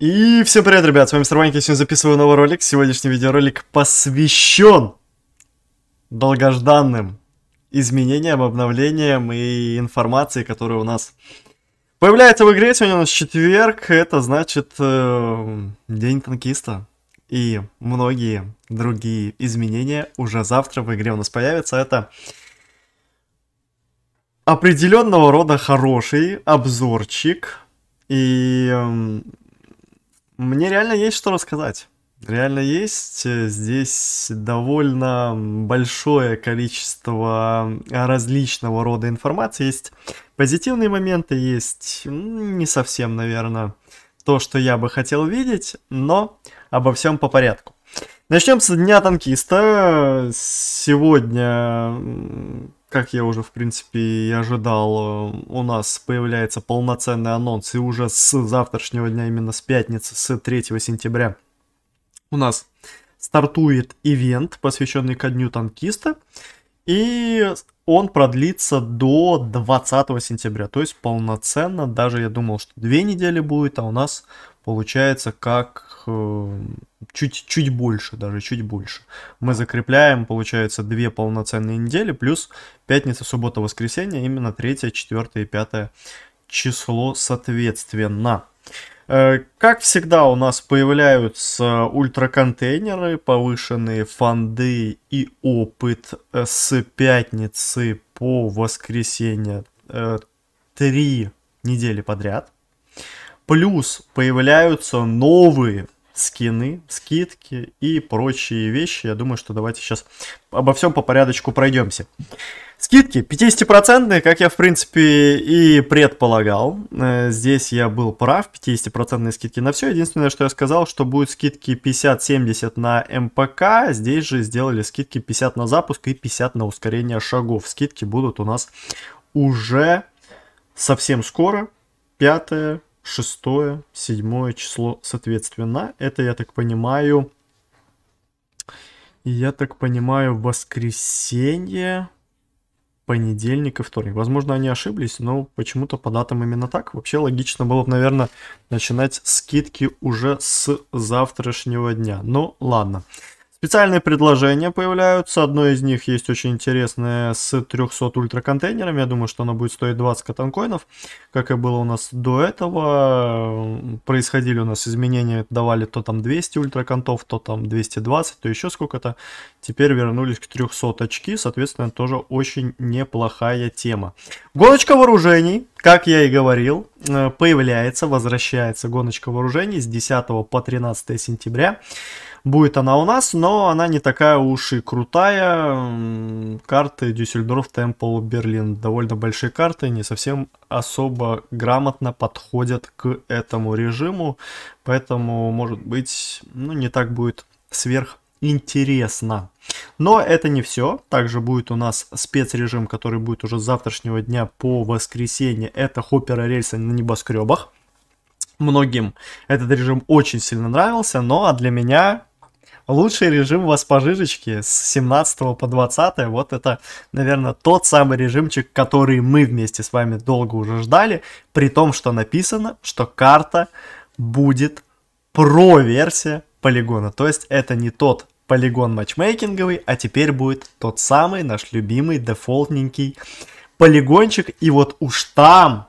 И всем привет, ребят, с вами Мистер Ванька, сегодня записываю новый ролик. Сегодняшний видеоролик посвящен долгожданным изменениям, обновлениям и информации, которая у нас появляется в игре. Сегодня у нас четверг, это значит э, День Танкиста. И многие другие изменения уже завтра в игре у нас появятся. Это определенного рода хороший обзорчик. И эм, мне реально есть что рассказать. Реально есть. Э, здесь довольно большое количество э, различного рода информации. Есть позитивные моменты, есть не совсем, наверное, то, что я бы хотел видеть, но обо всем по порядку. Начнем с Дня танкиста. Сегодня как я уже, в принципе, и ожидал, э, у нас появляется полноценный анонс, и уже с завтрашнего дня, именно с пятницы, с 3 сентября, у нас стартует ивент, посвященный ко Дню Танкиста, и он продлится до 20 сентября, то есть полноценно, даже я думал, что две недели будет, а у нас получается как Э, чуть, чуть больше, даже чуть больше. Мы закрепляем, получается, две полноценные недели, плюс пятница, суббота, воскресенье, именно 3, 4 и 5 число соответственно. Э, как всегда у нас появляются ультраконтейнеры, повышенные фонды и опыт с пятницы по воскресенье э, три недели подряд. Плюс появляются новые скины, скидки и прочие вещи. Я думаю, что давайте сейчас обо всем по порядочку пройдемся. Скидки 50%, как я в принципе и предполагал. Э, здесь я был прав, 50% скидки на все. Единственное, что я сказал, что будут скидки 50-70 на МПК. Здесь же сделали скидки 50 на запуск и 50 на ускорение шагов. Скидки будут у нас уже совсем скоро. 5 шестое, седьмое число соответственно. Это, я так понимаю, я так понимаю, воскресенье, понедельник и вторник. Возможно, они ошиблись, но почему-то по датам именно так. Вообще логично было бы, наверное, начинать скидки уже с завтрашнего дня. Ну, ладно. Ладно. Специальные предложения появляются. Одно из них есть очень интересное с 300 ультра контейнерами. Я думаю, что оно будет стоить 20 катанкоинов, как и было у нас до этого. Происходили у нас изменения, давали то там 200 ультра контов, то там 220, то еще сколько-то. Теперь вернулись к 300 очки, соответственно, тоже очень неплохая тема. Гоночка вооружений, как я и говорил, э, появляется, возвращается гоночка вооружений с 10 по 13 сентября. Будет она у нас, но она не такая уж и крутая. Карты Дюссельдорф, Темпл, Берлин. Довольно большие карты, не совсем особо грамотно подходят к этому режиму. Поэтому, может быть, ну, не так будет сверх интересно. Но это не все. Также будет у нас спецрежим, который будет уже с завтрашнего дня по воскресенье. Это хоппера рельса на небоскребах. Многим этот режим очень сильно нравился, но для меня лучший режим у вас по жижечке с 17 по 20. Вот это, наверное, тот самый режимчик, который мы вместе с вами долго уже ждали, при том, что написано, что карта будет про-версия полигона. То есть это не тот полигон матчмейкинговый, а теперь будет тот самый наш любимый дефолтненький полигончик. И вот уж там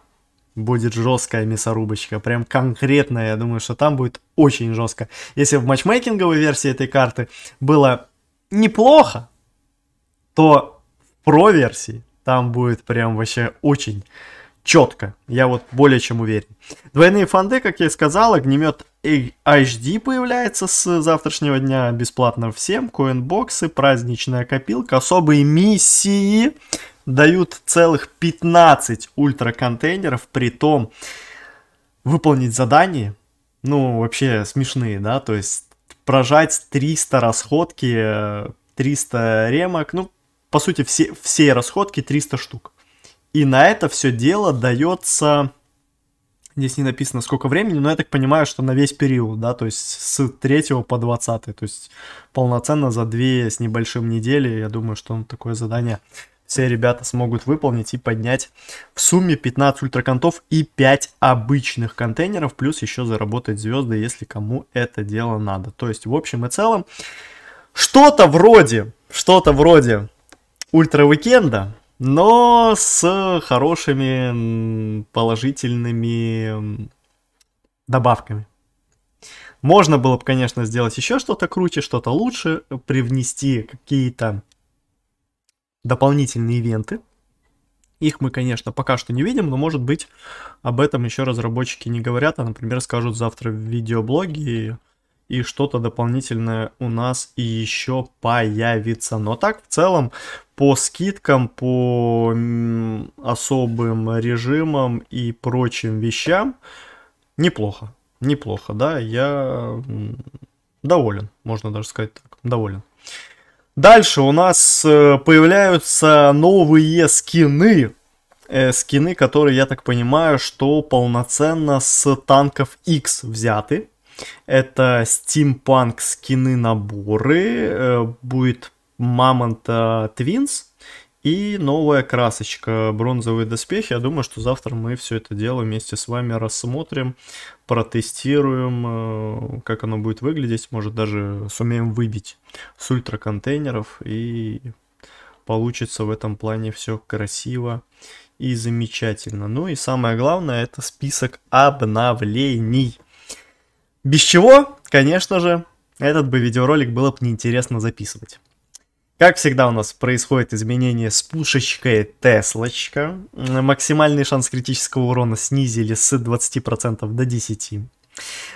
будет жесткая мясорубочка, прям конкретная, я думаю, что там будет очень жестко. Если в матчмейкинговой версии этой карты было неплохо, то в про-версии там будет прям вообще очень четко. Я вот более чем уверен. Двойные фонды, как я и сказал, огнемет HD появляется с завтрашнего дня бесплатно всем. Коинбоксы, праздничная копилка, особые миссии дают целых 15 ультра-контейнеров, при том выполнить задание, ну, вообще смешные, да, то есть прожать 300 расходки, 300 э, ремок, ну, по сути, все, все расходки 300 штук. И на это все дело дается, здесь не написано сколько времени, но я так понимаю, что на весь период, да, то есть с 3 по 20, то есть полноценно за 2 с небольшим недели, я думаю, что он такое задание все ребята смогут выполнить и поднять в сумме 15 ультраконтов и 5 обычных контейнеров, плюс еще заработать звезды, если кому это дело надо. То есть, в общем и целом, что-то вроде, что-то вроде ультра уикенда, но с хорошими положительными добавками. Можно было бы, конечно, сделать еще что-то круче, что-то лучше, привнести какие-то дополнительные ивенты. Их мы, конечно, пока что не видим, но, может быть, об этом еще разработчики не говорят, а, например, скажут завтра в видеоблоге, и что-то дополнительное у нас и еще появится. Но так, в целом, по скидкам, по особым режимам и прочим вещам, неплохо, неплохо, да, я доволен, можно даже сказать так, доволен. Дальше у нас э, появляются новые скины. Э, скины, которые, я так понимаю, что полноценно с танков X взяты. Это стимпанк скины наборы, э, будет Мамонта Твинс э, и новая красочка бронзовые доспехи. Я думаю, что завтра мы все это дело вместе с вами рассмотрим, протестируем, э, как оно будет выглядеть. Может, даже сумеем выбить с ультра контейнеров. И получится в этом плане все красиво и замечательно. Ну и самое главное, это список обновлений. Без чего, конечно же, этот бы видеоролик было бы неинтересно записывать. Как всегда у нас происходит изменение с пушечкой Теслочка. Максимальный шанс критического урона снизили с 20% до 10%.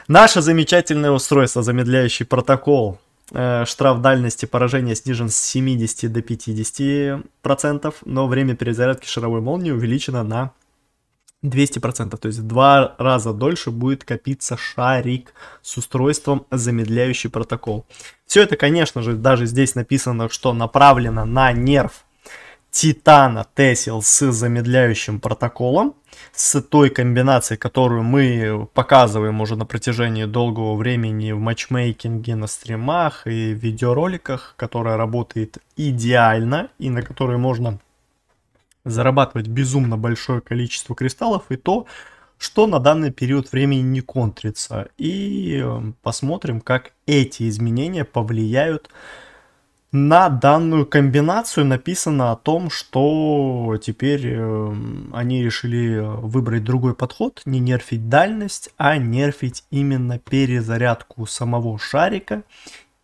Наше замечательное устройство, замедляющий протокол, э, штраф дальности поражения снижен с 70 до 50%, но время перезарядки шаровой молнии увеличено на 200%, то есть в два раза дольше будет копиться шарик с устройством замедляющий протокол. Все это, конечно же, даже здесь написано, что направлено на нерв Титана Тесел с замедляющим протоколом, с той комбинацией, которую мы показываем уже на протяжении долгого времени в матчмейкинге, на стримах и видеороликах, которая работает идеально и на которой можно зарабатывать безумно большое количество кристаллов и то, что на данный период времени не контрится. И э, посмотрим, как эти изменения повлияют на данную комбинацию. Написано о том, что теперь э, они решили выбрать другой подход, не нерфить дальность, а нерфить именно перезарядку самого шарика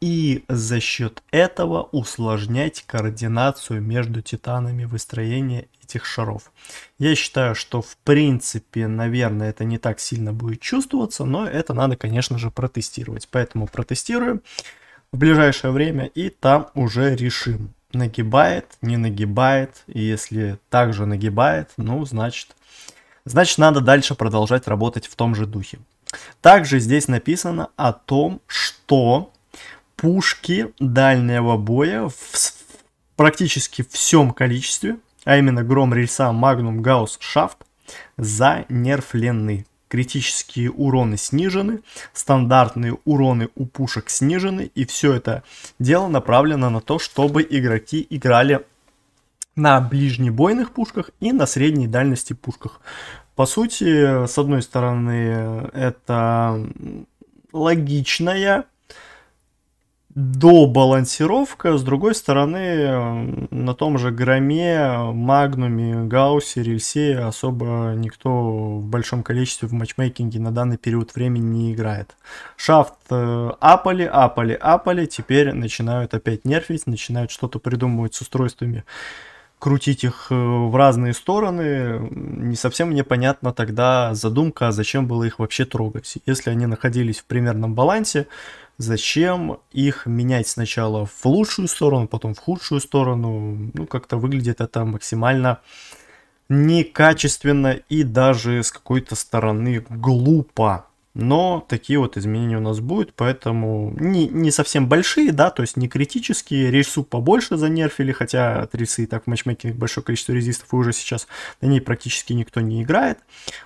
и за счет этого усложнять координацию между титанами выстроения этих шаров. Я считаю, что в принципе, наверное, это не так сильно будет чувствоваться, но это надо, конечно же, протестировать. Поэтому протестируем в ближайшее время и там уже решим, нагибает, не нагибает. И если также нагибает, ну, значит, значит, надо дальше продолжать работать в том же духе. Также здесь написано о том, что пушки дальнего боя в практически всем количестве, а именно гром рельса Магнум Гаусс Шафт, занерфлены. Критические уроны снижены, стандартные уроны у пушек снижены, и все это дело направлено на то, чтобы игроки играли на ближнебойных пушках и на средней дальности пушках. По сути, с одной стороны, это логичная до балансировка, с другой стороны, на том же Громе, Магнуме, Гауссе, Рельсе особо никто в большом количестве в матчмейкинге на данный период времени не играет. Шафт э, апали, апали, апали, теперь начинают опять нервить, начинают что-то придумывать с устройствами крутить их э, в разные стороны, не совсем мне понятна тогда задумка, а зачем было их вообще трогать. Если они находились в примерном балансе, Зачем их менять сначала в лучшую сторону, потом в худшую сторону? Ну, как-то выглядит это максимально некачественно и даже с какой-то стороны глупо но такие вот изменения у нас будут, поэтому не, не совсем большие, да, то есть не критические, рельсу побольше занерфили, хотя от рельсы и так в матчмейкинге большое количество резистов, и уже сейчас на ней практически никто не играет.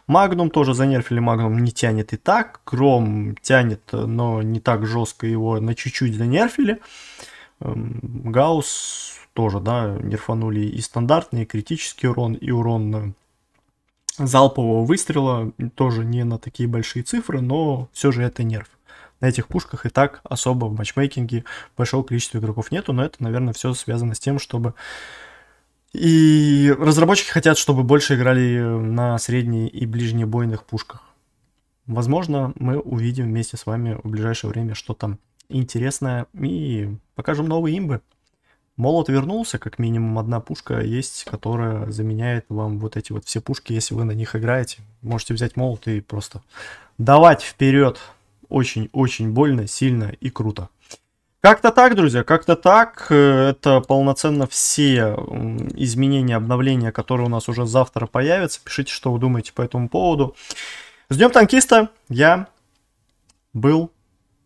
Магнум тоже занерфили, Магнум не тянет и так, Гром тянет, но не так жестко его на чуть-чуть занерфили. Эм, Гаус тоже, да, нерфанули и стандартный, и критический урон, и урон залпового выстрела, тоже не на такие большие цифры, но все же это нерв. На этих пушках и так особо в матчмейкинге большого количества игроков нету, но это, наверное, все связано с тем, чтобы... И разработчики хотят, чтобы больше играли на средней и ближнебойных пушках. Возможно, мы увидим вместе с вами в ближайшее время, что то интересное, и покажем новые имбы. Молот вернулся, как минимум одна пушка есть, которая заменяет вам вот эти вот все пушки, если вы на них играете. Можете взять молот и просто давать вперед. Очень-очень больно, сильно и круто. Как-то так, друзья, как-то так. Э, это полноценно все изменения, обновления, которые у нас уже завтра появятся. Пишите, что вы думаете по этому поводу. С Днем Танкиста я был,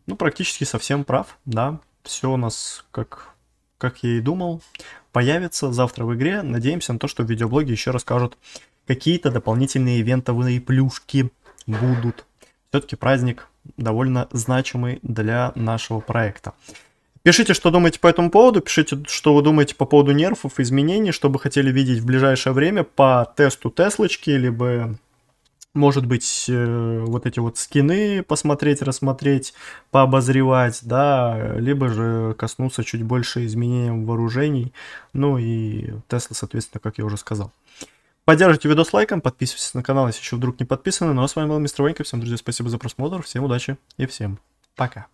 ну, практически совсем прав, да. Все у нас как как я и думал, появится завтра в игре. Надеемся на то, что в видеоблоге еще расскажут какие-то дополнительные ивентовые плюшки будут. Все-таки праздник довольно значимый для нашего проекта. Пишите, что думаете по этому поводу, пишите, что вы думаете по поводу нерфов, изменений, что бы хотели видеть в ближайшее время по тесту Теслочки, либо может быть, э, вот эти вот скины посмотреть, рассмотреть, пообозревать, да, либо же коснуться чуть больше изменением вооружений, ну и Тесла, соответственно, как я уже сказал. Поддержите видос лайком, подписывайтесь на канал, если еще вдруг не подписаны. Ну а с вами был Мистер Ванька, всем, друзья, спасибо за просмотр, всем удачи и всем пока.